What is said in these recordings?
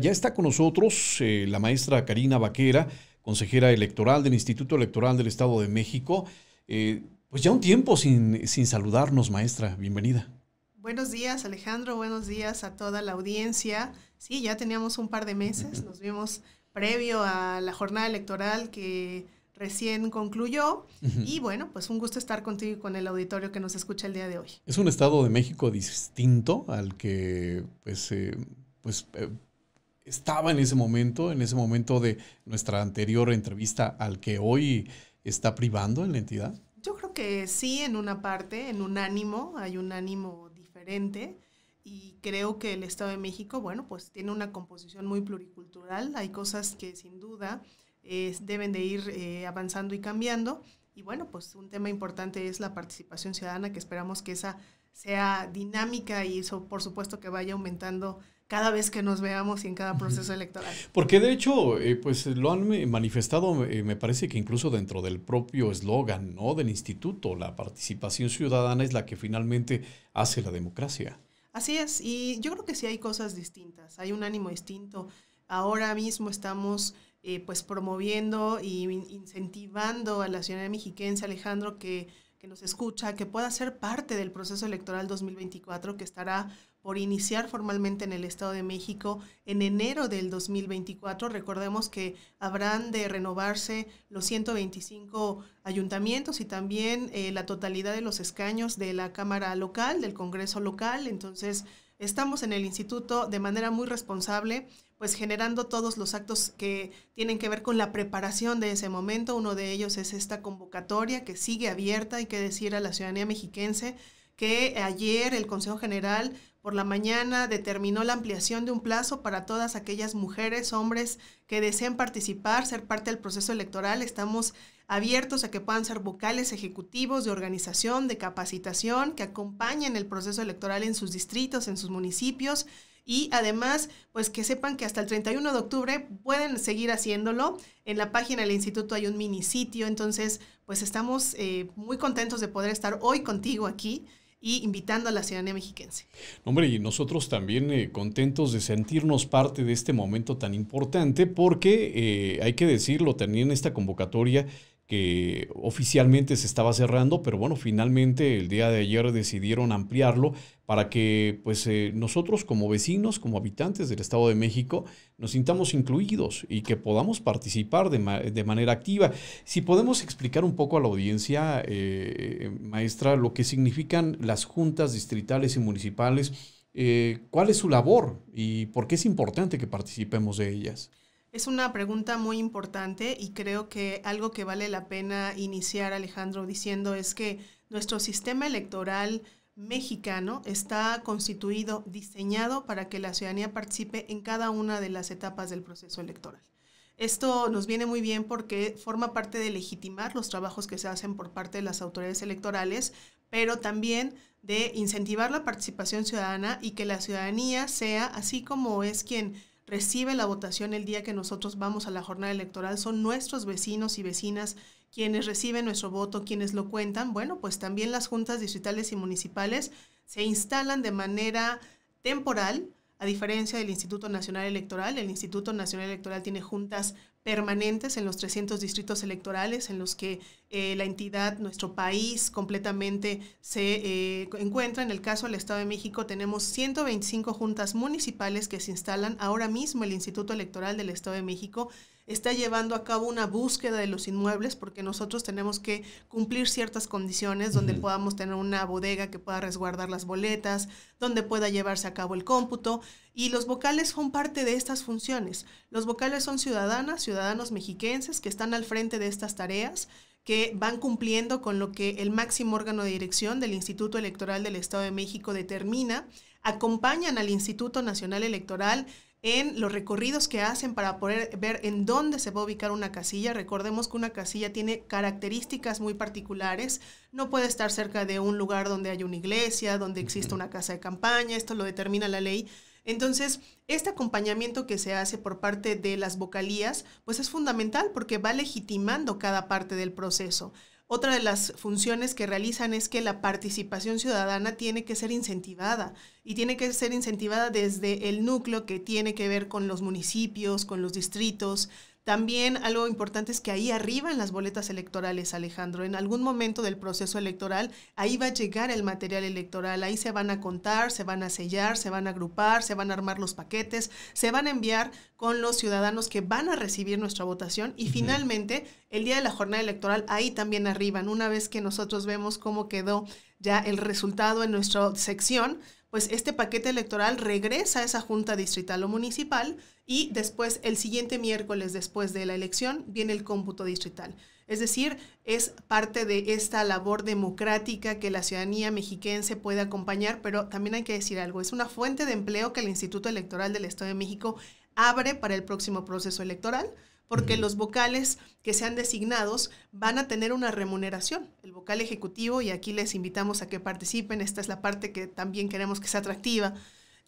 Ya está con nosotros eh, la maestra Karina Vaquera, consejera electoral del Instituto Electoral del Estado de México. Eh, pues ya un tiempo sin, saludarnos, maestra. Bienvenida. Buenos días, Alejandro. Buenos días a toda la audiencia. Sí, ya teníamos un par de meses. Nos vimos previo a la jornada electoral que recién concluyó. Y bueno, pues un gusto estar contigo y con el auditorio que nos escucha el día de hoy. Es un Estado de México distinto al que pues, eh, pues estaba en ese momento, en ese momento de nuestra anterior entrevista al que hoy está privando en la entidad? Yo creo que sí, en una parte, en un ánimo, hay un ánimo diferente y creo que el Estado de México, bueno, pues tiene una composición muy pluricultural, hay cosas que sin duda eh, deben de ir eh, avanzando y cambiando y bueno, pues un tema importante es la participación ciudadana, que esperamos que esa sea dinámica y eso por supuesto que vaya aumentando cada vez que nos veamos y en cada proceso electoral. Porque de hecho, eh, pues lo han manifestado, eh, me parece que incluso dentro del propio eslogan ¿no? del instituto, la participación ciudadana es la que finalmente hace la democracia. Así es, y yo creo que sí hay cosas distintas, hay un ánimo distinto. Ahora mismo estamos eh, pues promoviendo e incentivando a la ciudadanía mexiquense, Alejandro, que, que nos escucha, que pueda ser parte del proceso electoral 2024 que estará por iniciar formalmente en el Estado de México en enero del 2024. Recordemos que habrán de renovarse los 125 ayuntamientos y también eh, la totalidad de los escaños de la Cámara local, del Congreso local. Entonces, estamos en el instituto de manera muy responsable, pues generando todos los actos que tienen que ver con la preparación de ese momento. Uno de ellos es esta convocatoria que sigue abierta, hay que decir a la ciudadanía mexiquense que ayer el Consejo General por la mañana determinó la ampliación de un plazo para todas aquellas mujeres, hombres que deseen participar, ser parte del proceso electoral. Estamos abiertos a que puedan ser vocales ejecutivos de organización, de capacitación, que acompañen el proceso electoral en sus distritos, en sus municipios y además, pues que sepan que hasta el 31 de octubre pueden seguir haciéndolo. En la página del instituto hay un mini sitio, entonces pues estamos eh, muy contentos de poder estar hoy contigo aquí y invitando a la ciudadanía mexiquense. Hombre, y nosotros también eh, contentos de sentirnos parte de este momento tan importante porque eh, hay que decirlo, también esta convocatoria que oficialmente se estaba cerrando, pero bueno, finalmente el día de ayer decidieron ampliarlo para que pues, eh, nosotros como vecinos, como habitantes del Estado de México, nos sintamos incluidos y que podamos participar de, manera activa. Si podemos explicar un poco a la audiencia, eh, maestra, lo que significan las juntas distritales y municipales, eh, cuál es su labor y por qué es importante que participemos de ellas. Es una pregunta muy importante y creo que algo que vale la pena iniciar, Alejandro, diciendo es que nuestro sistema electoral mexicano está constituido, diseñado para que la ciudadanía participe en cada una de las etapas del proceso electoral. Esto nos viene muy bien porque forma parte de legitimar los trabajos que se hacen por parte de las autoridades electorales, pero también de incentivar la participación ciudadana y que la ciudadanía sea, así como es quien recibe la votación el día que nosotros vamos a la jornada electoral, son nuestros vecinos y vecinas quienes reciben nuestro voto, quienes lo cuentan, bueno, pues también las juntas distritales y municipales se instalan de manera temporal, a diferencia del Instituto Nacional Electoral. El Instituto Nacional Electoral tiene juntas permanentes en los 300 distritos electorales en los que eh, la entidad, nuestro país completamente se eh, encuentra. En el caso del Estado de México tenemos 125 juntas municipales que se instalan. Ahora mismo el Instituto Electoral del Estado de México está llevando a cabo una búsqueda de los inmuebles porque nosotros tenemos que cumplir ciertas condiciones donde podamos tener una bodega que pueda resguardar las boletas, donde pueda llevarse a cabo el cómputo. Y los vocales son parte de estas funciones. Los vocales son ciudadanas, ciudadanas ciudadanos mexiquenses que están al frente de estas tareas, que van cumpliendo con lo que el máximo órgano de dirección del Instituto Electoral del Estado de México determina, acompañan al Instituto Nacional Electoral en los recorridos que hacen para poder ver en dónde se va a ubicar una casilla. Recordemos que una casilla tiene características muy particulares. No puede estar cerca de un lugar donde hay una iglesia, donde existe una casa de campaña, esto lo determina la ley entonces, este acompañamiento que se hace por parte de las vocalías, pues es fundamental porque va legitimando cada parte del proceso. Otra de las funciones que realizan es que la participación ciudadana tiene que ser incentivada y tiene que ser incentivada desde el núcleo que tiene que ver con los municipios, con los distritos, también algo importante es que ahí arriba en las boletas electorales, Alejandro, en algún momento del proceso electoral, ahí va a llegar el material electoral, ahí se van a contar, se van a sellar, se van a agrupar, se van a armar los paquetes, se van a enviar con los ciudadanos que van a recibir nuestra votación y finalmente el día de la jornada electoral, ahí también arriban, una vez que nosotros vemos cómo quedó ya el resultado en nuestra sección, pues este paquete electoral regresa a esa junta distrital o municipal y después el siguiente miércoles después de la elección viene el cómputo distrital. Es decir, es parte de esta labor democrática que la ciudadanía mexiquense puede acompañar, pero también hay que decir algo, es una fuente de empleo que el Instituto Electoral del Estado de México abre para el próximo proceso electoral porque los vocales que sean designados van a tener una remuneración. El vocal ejecutivo, y aquí les invitamos a que participen, esta es la parte que también queremos que sea atractiva.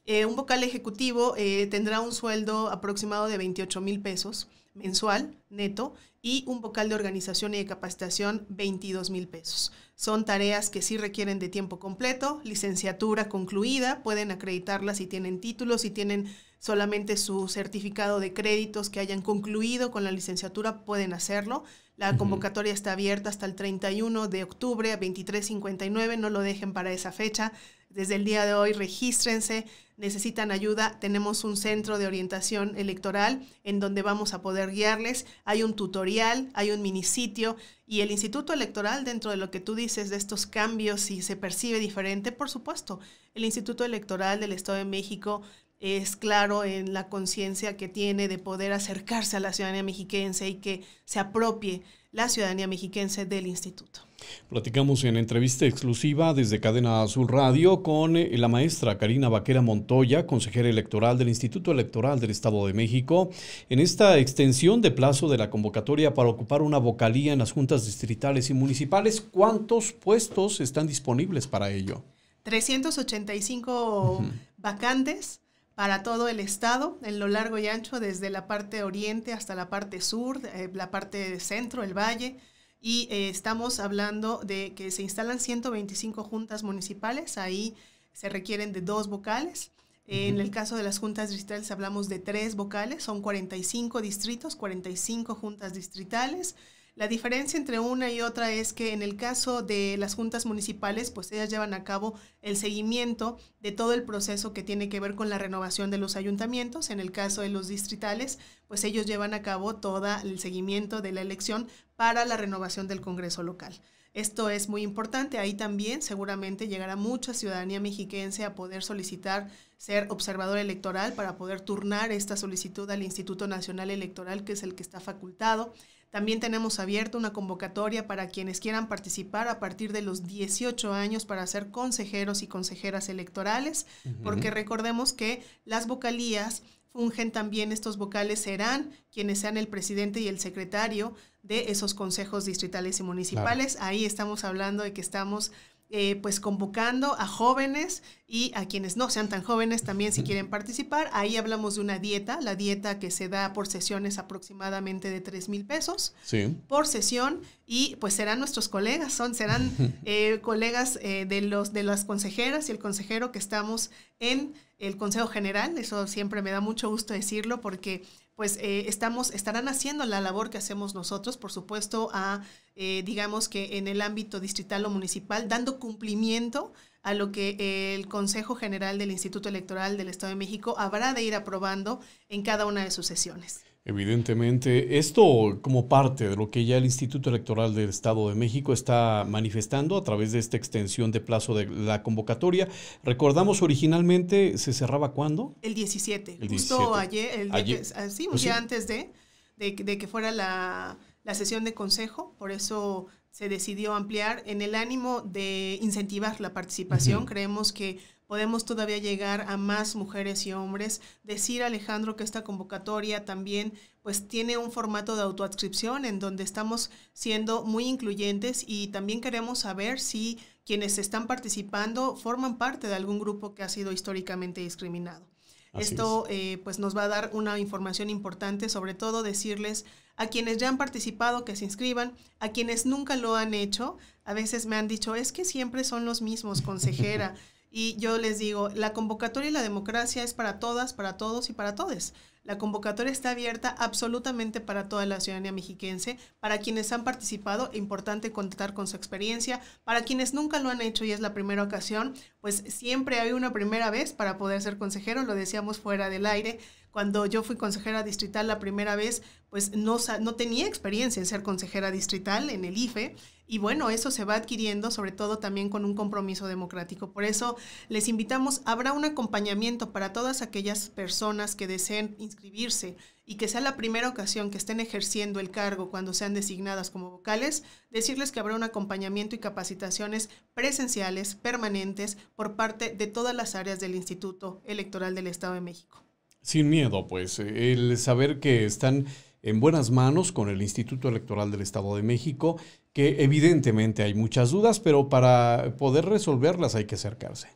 Eh, un vocal ejecutivo eh, tendrá un sueldo aproximado de 28 mil pesos mensual neto y un vocal de organización y de capacitación 22 mil pesos. Son tareas que sí requieren de tiempo completo, licenciatura concluida, pueden acreditarlas si tienen títulos, si tienen solamente su certificado de créditos que hayan concluido con la licenciatura, pueden hacerlo. La convocatoria está abierta hasta el 31 de octubre a 23.59, no lo dejen para esa fecha desde el día de hoy regístrense, necesitan ayuda, tenemos un centro de orientación electoral en donde vamos a poder guiarles, hay un tutorial, hay un minisitio y el Instituto Electoral, dentro de lo que tú dices de estos cambios, si se percibe diferente, por supuesto, el Instituto Electoral del Estado de México es claro en la conciencia que tiene de poder acercarse a la ciudadanía mexiquense y que se apropie la ciudadanía mexiquense del instituto. Platicamos en entrevista exclusiva desde Cadena Azul Radio con eh, la maestra Karina Vaquera Montoya, consejera electoral del Instituto Electoral del Estado de México, en esta extensión de plazo de la convocatoria para ocupar una vocalía en las juntas distritales y municipales. ¿Cuántos puestos están disponibles para ello? 385 vacantes para todo el estado, en lo largo y ancho, desde la parte oriente hasta la parte sur, eh, la parte centro, el valle. Y eh, estamos hablando de que se instalan 125 juntas municipales, ahí se requieren de dos vocales. En el caso de las juntas distritales hablamos de tres vocales, son 45 distritos, 45 juntas distritales. La diferencia entre una y otra es que en el caso de las juntas municipales, pues ellas llevan a cabo el seguimiento de todo el proceso que tiene que ver con la renovación de los ayuntamientos. En el caso de los distritales, pues ellos llevan a cabo todo el seguimiento de la elección para la renovación del Congreso local. Esto es muy importante. Ahí también seguramente llegará mucha ciudadanía mexiquense a poder solicitar ser observador electoral para poder turnar esta solicitud al Instituto Nacional Electoral, que es el que está facultado. También tenemos abierta una convocatoria para quienes quieran participar a partir de los 18 años para ser consejeros y consejeras electorales, porque recordemos que las vocalías fungen también estos vocales serán quienes sean el presidente y el secretario de esos consejos distritales y municipales. Ahí estamos hablando de que estamos eh, pues convocando a jóvenes y a quienes no sean tan jóvenes también si quieren participar. Ahí hablamos de una dieta, la dieta que se da por sesiones aproximadamente de 3 mil pesos por sesión y pues serán nuestros colegas, son, serán eh, colegas eh, de, los, de las consejeras y el consejero que estamos en el Consejo General. Eso siempre me da mucho gusto decirlo porque pues eh, estamos, estarán haciendo la labor que hacemos nosotros, por supuesto, a, eh, digamos que en el ámbito distrital o municipal, dando cumplimiento a lo que el Consejo General del Instituto Electoral del Estado de México habrá de ir aprobando en cada una de sus sesiones. Evidentemente, esto como parte de lo que ya el Instituto Electoral del Estado de México está manifestando a través de esta extensión de plazo de la convocatoria. Recordamos originalmente, ¿se cerraba cuándo? El 17, justo ayer, el ah, un pues día antes de, de, que fuera la, la sesión de consejo, por eso se decidió ampliar en el ánimo de incentivar la participación. Creemos que podemos todavía llegar a más mujeres y hombres. Decir, Alejandro, que esta convocatoria también pues tiene un formato de autoadscripción en donde estamos siendo muy incluyentes y también queremos saber si quienes están participando forman parte de algún grupo que ha sido históricamente discriminado. Esto eh, pues nos va a dar una información importante, sobre todo decirles a quienes ya han participado que se inscriban, a quienes nunca lo han hecho. A veces me han dicho, es que siempre son los mismos, consejera. y yo les digo, la convocatoria y la democracia es para todas, para todos y para todes. La convocatoria está abierta absolutamente para toda la ciudadanía mexiquense, para quienes han participado, es importante contar con su experiencia, para quienes nunca lo han hecho y es la primera ocasión, pues siempre hay una primera vez para poder ser consejero, lo decíamos fuera del aire, cuando yo fui consejera distrital la primera vez, pues no, no tenía experiencia en ser consejera distrital en el IFE, y bueno, eso se va adquiriendo, sobre todo también con un compromiso democrático. Por eso les invitamos, habrá un acompañamiento para todas aquellas personas que deseen inscribirse y que sea la primera ocasión que estén ejerciendo el cargo cuando sean designadas como vocales, decirles que habrá un acompañamiento y capacitaciones presenciales, permanentes, por parte de todas las áreas del Instituto Electoral del Estado de México. Sin miedo, pues, el saber que están en buenas manos con el Instituto Electoral del Estado de México que evidentemente hay muchas dudas, pero para poder resolverlas hay que acercarse.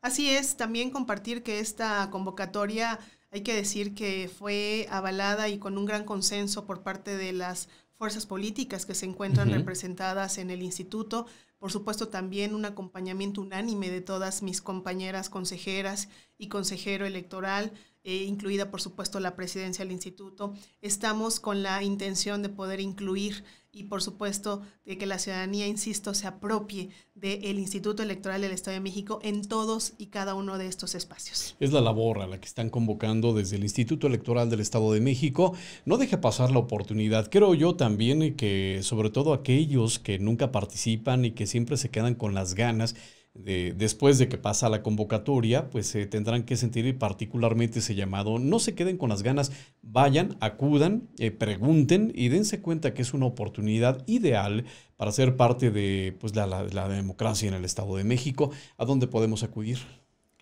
Así es, también compartir que esta convocatoria hay que decir que fue avalada y con un gran consenso por parte de las fuerzas políticas que se encuentran representadas en el instituto. Por supuesto, también un acompañamiento unánime de todas mis compañeras consejeras y consejero electoral, eh, incluida por supuesto la presidencia del instituto. Estamos con la intención de poder incluir y por supuesto de que la ciudadanía, insisto, se apropie del Instituto Electoral del Estado de México en todos y cada uno de estos espacios. Es la labor a la que están convocando desde el Instituto Electoral del Estado de México. No deje pasar la oportunidad. Creo yo también que sobre todo aquellos que nunca participan y que siempre se quedan con las ganas, después de que pasa la convocatoria, pues se tendrán que sentir particularmente ese llamado. No se queden con las ganas, vayan, acudan, eh, pregunten y dense cuenta que es una oportunidad ideal para ser parte de pues, la, democracia en el Estado de México, a dónde podemos acudir.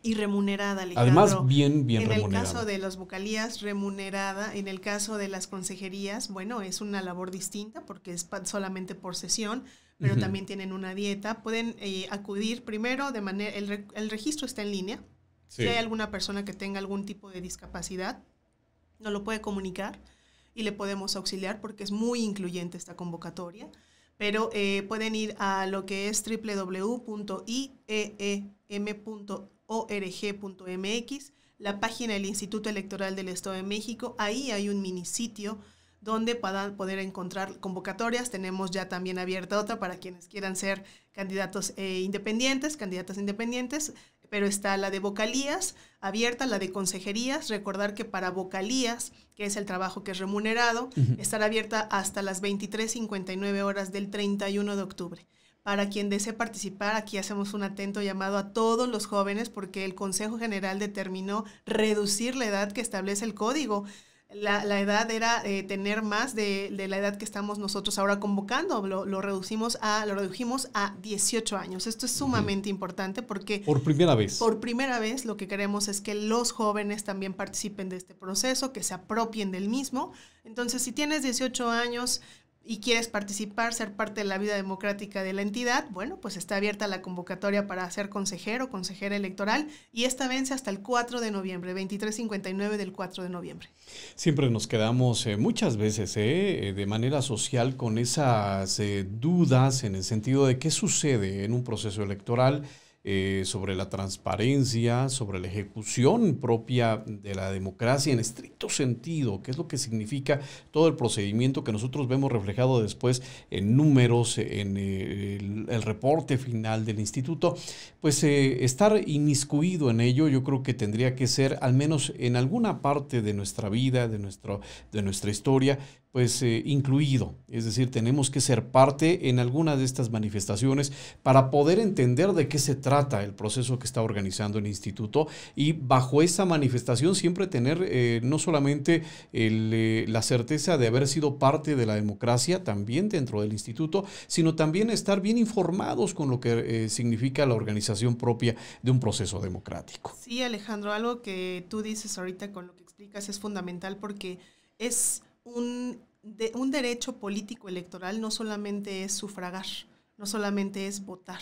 Y remunerada, Alejandro. Además, bien, bien remunerada. En el caso de las vocalías, remunerada. En el caso de las consejerías, bueno, es una labor distinta porque es solamente por sesión pero también tienen una dieta. Pueden eh, acudir primero de manera, el, el, registro está en línea. Si hay alguna persona que tenga algún tipo de discapacidad, nos lo puede comunicar y le podemos auxiliar porque es muy incluyente esta convocatoria. Pero eh, pueden ir a lo que es www.ieem.org.mx, la página del Instituto Electoral del Estado de México. Ahí hay un minisitio sitio donde puedan poder encontrar convocatorias. Tenemos ya también abierta otra para quienes quieran ser candidatos eh, independientes, candidatas independientes, pero está la de vocalías abierta, la de consejerías. Recordar que para vocalías, que es el trabajo que es remunerado, estará abierta hasta las 23.59 horas del 31 de octubre. Para quien desee participar, aquí hacemos un atento llamado a todos los jóvenes porque el Consejo General determinó reducir la edad que establece el código la, edad era eh, tener más de, la edad que estamos nosotros ahora convocando. Lo, reducimos a, lo redujimos a 18 años. Esto es sumamente importante porque... Por primera vez. Por primera vez lo que queremos es que los jóvenes también participen de este proceso, que se apropien del mismo. Entonces, si tienes 18 años, y quieres participar, ser parte de la vida democrática de la entidad, bueno, pues está abierta la convocatoria para ser consejero, consejera electoral y esta vence hasta el 4 de noviembre, 2359 del 4 de noviembre. Siempre nos quedamos eh, muchas veces eh, eh, de manera social con esas dudas en el sentido de qué sucede en un proceso electoral eh, sobre la transparencia, sobre la ejecución propia de la democracia en estricto sentido, que es lo que significa todo el procedimiento que nosotros vemos reflejado después en números, en eh, el, reporte final del instituto, pues eh, estar inmiscuido en ello yo creo que tendría que ser, al menos en alguna parte de nuestra vida, de, nuestro, de nuestra historia, pues eh, incluido, es decir, tenemos que ser parte en alguna de estas manifestaciones para poder entender de qué se trata el proceso que está organizando el instituto y bajo esa manifestación siempre tener eh, no solamente eh, la certeza de haber sido parte de la democracia también dentro del instituto, sino también estar bien informados con lo que significa la organización propia de un proceso democrático. Sí, Alejandro, algo que tú dices ahorita con lo que explicas es fundamental porque es un, un derecho político electoral no solamente es sufragar, no solamente es votar,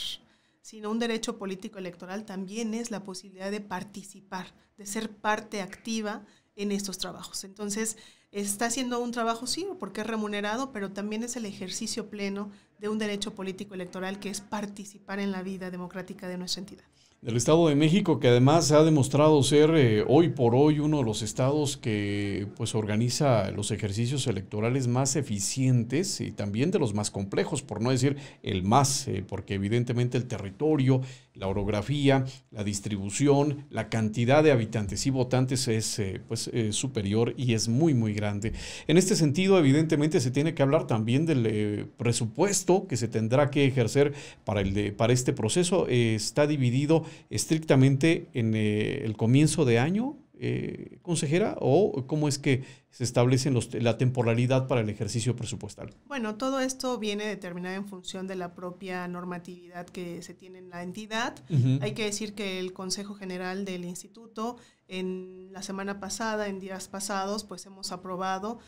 sino un derecho político electoral también es la posibilidad de participar, de ser parte activa en estos trabajos. Entonces, está haciendo un trabajo, sí, porque es remunerado, pero también es el ejercicio pleno de un derecho político electoral que es participar en la vida democrática de nuestra entidad del Estado de México, que además ha demostrado ser eh, hoy por hoy uno de los estados que pues organiza los ejercicios electorales más eficientes y también de los más complejos, por no decir el más, eh, porque evidentemente el territorio, la orografía, la distribución, la cantidad de habitantes y votantes es eh, pues, eh, superior y es muy, muy grande. En este sentido, evidentemente, se tiene que hablar también del eh, presupuesto que se tendrá que ejercer para, el de, para este proceso. está dividido estrictamente en el comienzo de año, eh, consejera, o cómo es que se establece los, la temporalidad para el ejercicio presupuestal? Bueno, todo esto viene determinado en función de la propia normatividad que se tiene en la entidad. Hay que decir que el Consejo General del Instituto, en la semana pasada, en días pasados, pues hemos aprobado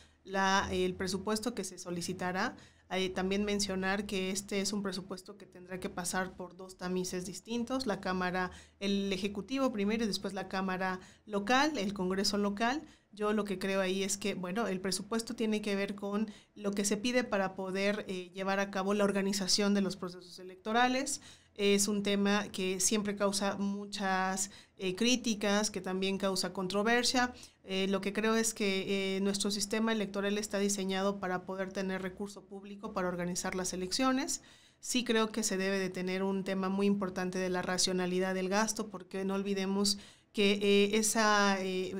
el presupuesto que se solicitará también mencionar que este es un presupuesto que tendrá que pasar por dos tamices distintos, la Cámara, el Ejecutivo primero y después la Cámara local, el Congreso local. Yo lo que creo ahí es que, bueno, el presupuesto tiene que ver con lo que se pide para poder eh, llevar a cabo la organización de los procesos electorales. Es un tema que siempre causa muchas eh, críticas, que también causa controversia eh, lo que creo es que eh, nuestro sistema electoral está diseñado para poder tener recurso público para organizar las elecciones. Sí creo que se debe de tener un tema muy importante de la racionalidad del gasto, porque no olvidemos que eh, esa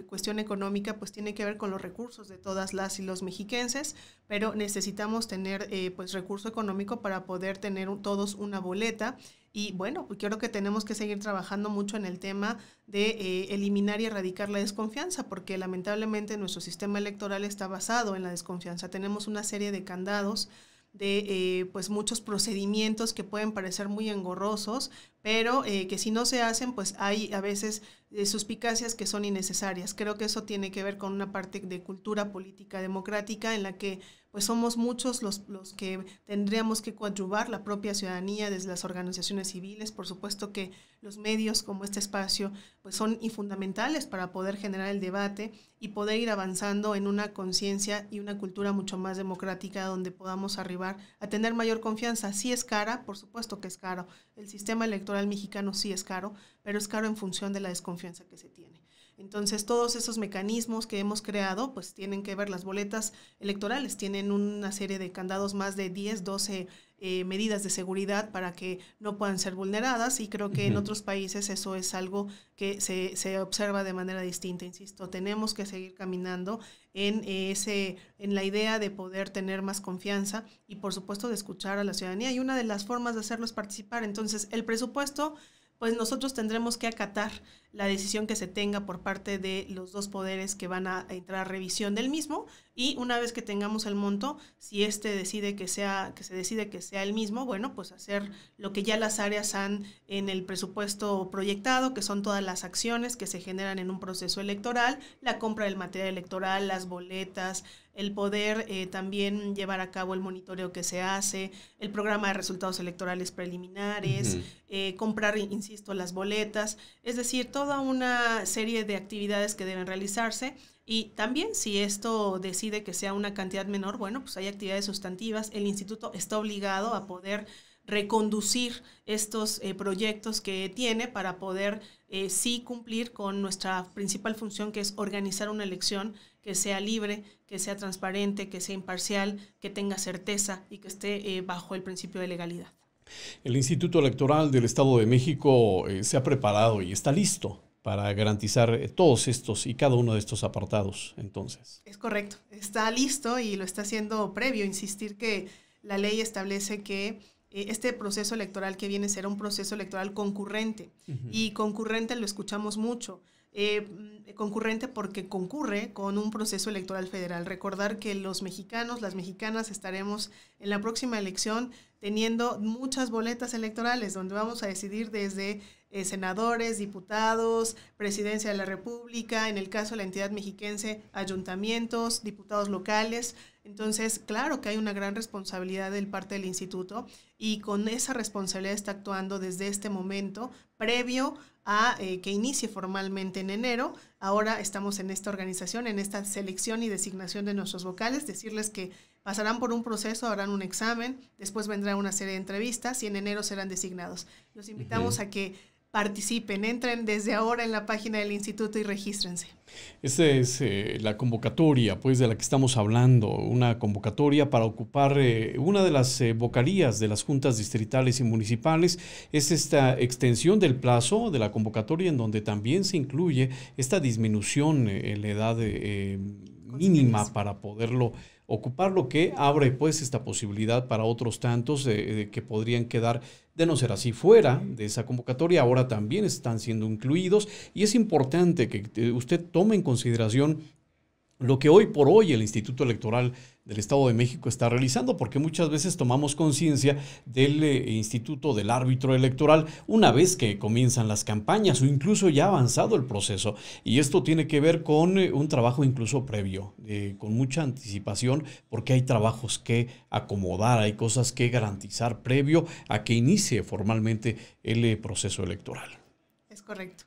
cuestión económica pues tiene que ver con los recursos de todas las y los mexiquenses, pero necesitamos tener pues recurso económico para poder tener todos una boleta y bueno, pues creo que tenemos que seguir trabajando mucho en el tema de eh, eliminar y erradicar la desconfianza, porque lamentablemente nuestro sistema electoral está basado en la desconfianza. Tenemos una serie de candados de eh, pues muchos procedimientos que pueden parecer muy engorrosos, pero eh, que si no se hacen, pues hay a veces suspicacias que son innecesarias. Creo que eso tiene que ver con una parte de cultura política democrática en la que pues somos muchos los, los que tendríamos que coadyuvar la propia ciudadanía desde las organizaciones civiles. Por supuesto que los medios como este espacio pues son fundamentales para poder generar el debate y poder ir avanzando en una conciencia y una cultura mucho más democrática donde podamos arribar a tener mayor confianza. Sí es cara, por supuesto que es caro. El sistema electoral mexicano sí es caro, pero es caro en función de la desconfianza que se tiene. Entonces, todos esos mecanismos que hemos creado, pues tienen que ver las boletas electorales, tienen una serie de candados, más de 10, 12 eh, medidas de seguridad para que no puedan ser vulneradas y creo que en otros países eso es algo que se, se, observa de manera distinta. Insisto, tenemos que seguir caminando en, eh, ese, en la idea de poder tener más confianza y por supuesto de escuchar a la ciudadanía y una de las formas de hacerlo es participar. Entonces, el presupuesto pues nosotros tendremos que acatar la decisión que se tenga por parte de los dos poderes que van a entrar a revisión del mismo y una vez que tengamos el monto, si este decide que sea que se decide que sea el mismo, bueno, pues hacer lo que ya las áreas han en el presupuesto proyectado, que son todas las acciones que se generan en un proceso electoral, la compra del material electoral, las boletas, el poder eh, también llevar a cabo el monitoreo que se hace, el programa de resultados electorales preliminares, eh, comprar, insisto, las boletas, es decir, toda una serie de actividades que deben realizarse. Y también si esto decide que sea una cantidad menor, bueno, pues hay actividades sustantivas, el instituto está obligado a poder reconducir estos eh, proyectos que tiene para poder eh, sí cumplir con nuestra principal función, que es organizar una elección que sea libre, que sea transparente, que sea imparcial, que tenga certeza y que esté eh, bajo el principio de legalidad. El Instituto Electoral del Estado de México se ha preparado y está listo para garantizar todos estos y cada uno de estos apartados, entonces. Es correcto, está listo y lo está haciendo previo, insistir que la ley establece que eh, este proceso electoral que viene será un proceso electoral concurrente. Y concurrente lo escuchamos mucho. Eh, concurrente porque concurre con un proceso electoral federal. Recordar que los mexicanos, las mexicanas, estaremos en la próxima elección teniendo muchas boletas electorales donde vamos a decidir desde eh, senadores, diputados, presidencia de la República, en el caso de la entidad mexiquense, ayuntamientos, diputados locales. Entonces, claro que hay una gran responsabilidad del parte del instituto y con esa responsabilidad está actuando desde este momento, previo a eh, que inicie formalmente en enero. Ahora estamos en esta organización, en esta selección y designación de nuestros vocales. Decirles que Pasarán por un proceso, harán un examen, después vendrá una serie de entrevistas y en enero serán designados. Los invitamos a que participen, entren desde ahora en la página del instituto y regístrense. Esta es eh, la convocatoria, pues, de la que estamos hablando, una convocatoria para ocupar eh, una de las bocarías eh, vocalías de las juntas distritales y municipales. Es esta extensión del plazo de la convocatoria en donde también se incluye esta disminución en la edad mínima para poderlo ocupar lo que abre pues esta posibilidad para otros tantos que podrían quedar de no ser así fuera de esa convocatoria, ahora también están siendo incluidos y es importante que eh, usted tome en consideración lo que hoy por hoy el Instituto Electoral del Estado de México está realizando, porque muchas veces tomamos conciencia del eh, Instituto del Árbitro Electoral una vez que comienzan las campañas o incluso ya ha avanzado el proceso. Y esto tiene que ver con eh, un trabajo incluso previo, eh, con mucha anticipación, porque hay trabajos que acomodar, hay cosas que garantizar previo a que inicie formalmente el proceso electoral. Es correcto.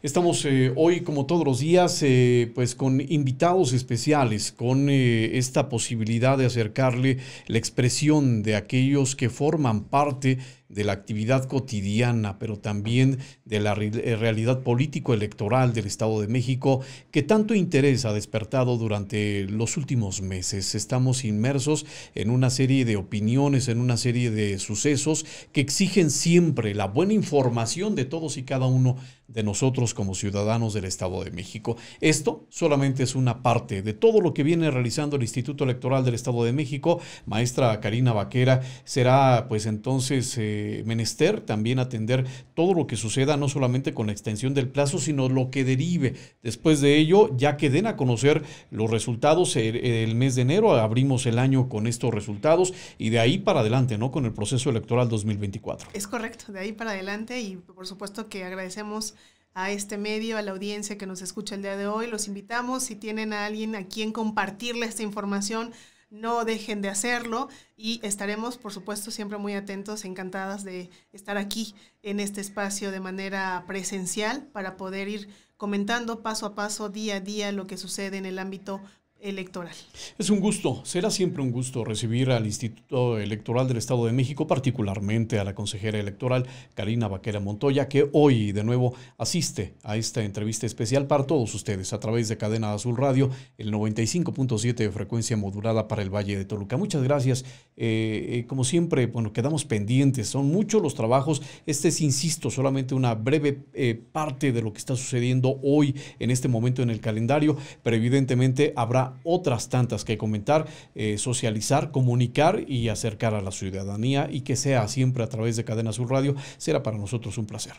Estamos eh, hoy, como todos los días, eh, pues con invitados especiales, con eh, esta posibilidad de acercarle la expresión de aquellos que forman parte de la actividad cotidiana, pero también de la realidad político-electoral del Estado de México, que tanto interés ha despertado durante los últimos meses. Estamos inmersos en una serie de opiniones, en una serie de sucesos que exigen siempre la buena información de todos y cada uno de nosotros como ciudadanos del Estado de México. Esto solamente es una parte de todo lo que viene realizando el Instituto Electoral del Estado de México. Maestra Karina Vaquera, será pues entonces eh, menester también atender todo lo que suceda, no solamente con la extensión del plazo, sino lo que derive. Después de ello, ya que den a conocer los resultados el, el mes de enero, abrimos el año con estos resultados y de ahí para adelante, ¿no? Con el proceso electoral 2024. Es correcto, de ahí para adelante y por supuesto que agradecemos a este medio, a la audiencia que nos escucha el día de hoy. Los invitamos, si tienen a alguien a quien compartirle esta información, no dejen de hacerlo y estaremos, por supuesto, siempre muy atentos, encantadas de estar aquí en este espacio de manera presencial para poder ir comentando paso a paso, día a día, lo que sucede en el ámbito electoral. Es un gusto, será siempre un gusto recibir al Instituto Electoral del Estado de México, particularmente a la consejera electoral Karina Vaquera Montoya, que hoy de nuevo asiste a esta entrevista especial para todos ustedes a través de Cadena Azul Radio, el 95.7 de frecuencia modulada para el Valle de Toluca. Muchas gracias. Eh, eh, como siempre, bueno, quedamos pendientes, son muchos los trabajos. Este es, insisto, solamente una breve eh, parte de lo que está sucediendo hoy en este momento en el calendario, pero evidentemente habrá otras tantas que comentar, eh, socializar, comunicar y acercar a la ciudadanía y que sea siempre a través de Cadena Sur Radio. Será para nosotros un placer.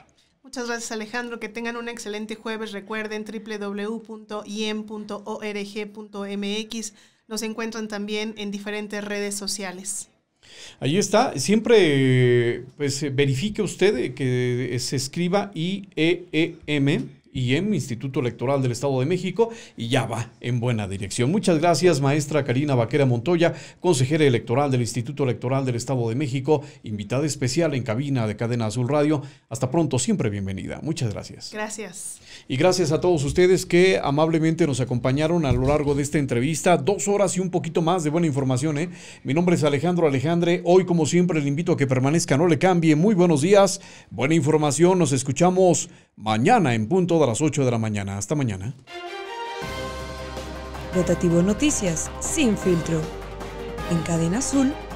Muchas gracias Alejandro, que tengan un excelente jueves. Recuerden www.iem.org.mx. Nos encuentran también en diferentes redes sociales. Ahí está, siempre pues verifique usted que se escriba IEEM en Instituto Electoral del Estado de México, y ya va en buena dirección. Muchas gracias, maestra Karina Vaquera Montoya, consejera electoral del Instituto Electoral del Estado de México, invitada especial en cabina de Cadena Azul Radio. Hasta pronto, siempre bienvenida. Muchas gracias. Gracias. Y gracias a todos ustedes que amablemente nos acompañaron a lo largo de esta entrevista. Dos horas y un poquito más de buena información. ¿eh? Mi nombre es Alejandro Alejandre. Hoy, como siempre, le invito a que permanezca, no le cambie. Muy buenos días, buena información. Nos escuchamos mañana en punto de las 8 de la mañana. Hasta mañana. Rotativo Noticias, sin filtro. En cadena azul